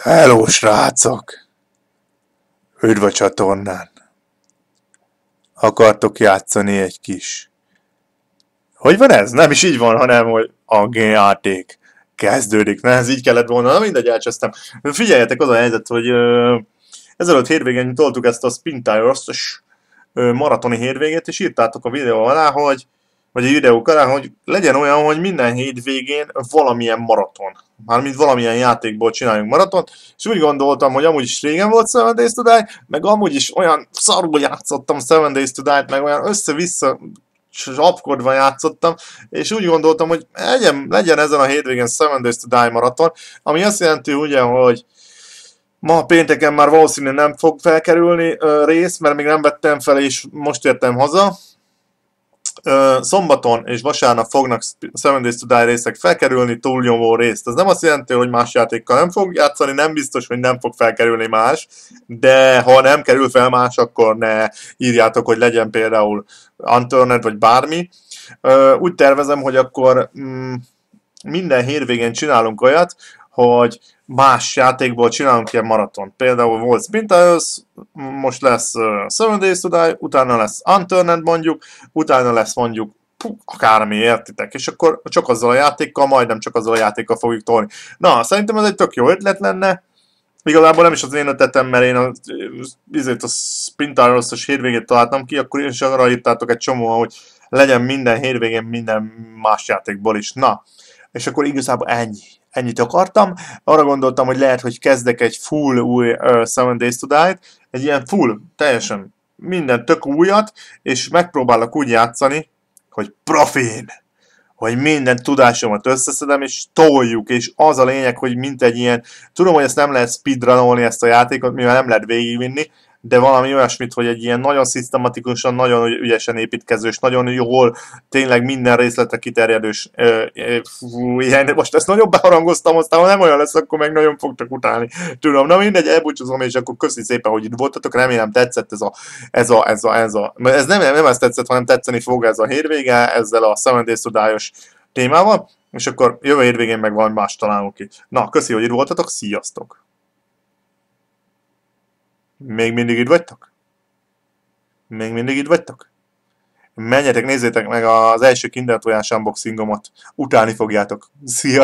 Hello, srácok! Üdv a csatornán! Akartok játszani egy kis... Hogy van ez? Nem is így van, hanem hogy a játék kezdődik. Nem ez így kellett volna, na mindegy, elcsesztem. Figyeljetek, az a helyzet, hogy ezelőtt hétvégén toltuk ezt a Spin Tires-os maratoni hétvégét, és írtátok a videó alá, hogy vagy egy kanál, hogy legyen olyan, hogy minden hétvégén valamilyen maraton. Mármint valamilyen játékból csináljunk maratont, és úgy gondoltam, hogy amúgy is régen volt Seven Days to Die, meg amúgy is olyan szarul játszottam Seven Days to Die-t, meg olyan össze-vissza csapkodva játszottam, és úgy gondoltam, hogy legyen, legyen ezen a hétvégén Seven Days to Die maraton, ami azt jelenti ugye, hogy Ma pénteken már valószínűleg nem fog felkerülni rész, mert még nem vettem fel, és most értem haza, szombaton és vasárnap fognak Seven Days to Die részek felkerülni túlnyomó részt. Ez nem azt jelenti, hogy más játékkal nem fog játszani, nem biztos, hogy nem fog felkerülni más, de ha nem kerül fel más, akkor ne írjátok, hogy legyen például Unturned vagy bármi. Úgy tervezem, hogy akkor mm, minden hétvégén csinálunk olyat, hogy más játékból csinálunk ilyen maraton. Például volt Spintails, most lesz uh, Seven Days to Die, utána lesz Unturned mondjuk, utána lesz mondjuk puh, akármi, értitek? És akkor csak azzal a játékkal, majdnem csak azzal a játékkal fogjuk tolni. Na, szerintem ez egy tök jó ötlet lenne, Igazából nem is az én ötletem, mert én a, azért a Spintaros-os hétvégét találtam ki, akkor is arra írtátok egy csomó, hogy legyen minden hétvégén minden más játékból is. Na, és akkor igazából ennyi. Ennyit akartam. Arra gondoltam, hogy lehet, hogy kezdek egy full új uh, Seven Days to Die-t, egy ilyen full, teljesen minden tök újat, és megpróbálok úgy játszani, hogy profin, hogy minden tudásomat összeszedem, és toljuk, és az a lényeg, hogy mint egy ilyen, tudom, hogy ezt nem lehet speedrunolni ezt a játékot, mivel nem lehet végigvinni, de valami olyasmit, hogy egy ilyen nagyon szisztematikusan, nagyon ügyesen építkező, és nagyon jól, tényleg minden részlete kiterjedős fú, ilyen, most ezt nagyon beharangoztam, aztán ha nem olyan lesz, akkor meg nagyon fogtak utálni. Tudom, na mindegy, elbúcsúzom, és akkor köszi szépen, hogy itt voltatok, remélem tetszett ez a, ez a, ez a, ez a, ez nem, nem ez tetszett, hanem tetszeni fog ez a hétvége, ezzel a Seven Days témával, és akkor jövő hétvégén meg valami más találunk ki. Na, köszi, hogy itt voltatok, sziasztok! Még mindig itt vagytok? Még mindig itt vagytok? Menjetek, nézzétek meg az első kinder tojás unboxingomat. Utálni fogjátok. Szia!